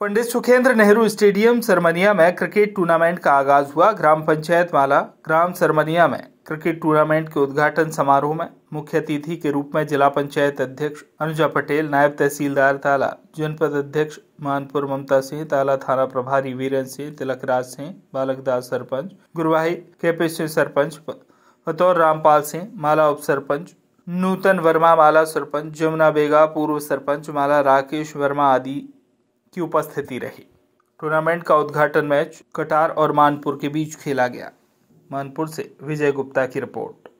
पंडित Sukhendra Nehru stadium Sarmania में cricket tournament का आगाज हुआ ग्राम पंचायत माला ग्राम सरमनिया में क्रिकेट टूर्नामेंट के उद्घाटन समारोह में मुख्य अतिथि के रूप में जिला पंचायत अध्यक्ष अनुजा पटेल नायब तहसीलदार ताला जनपद अध्यक्ष मानपुर ममता सिंह ताला थाना प्रभारी वीरन सिंह तिलक राज सिंह बालकदास सरपंच गुरुवाही केपी सिंह सरपंच बतौर रामपाल सिंह माला उप सरपंच नूतन वर्मा माला सरपंच जमुना बेगा पूर्व सरपंच माला राकेश वर्मा आदि की उपस्थिति रही टूर्नामेंट का उद्घाटन मैच कटार और मानपुर के बीच खेला गया मानपुर से विजय गुप्ता की रिपोर्ट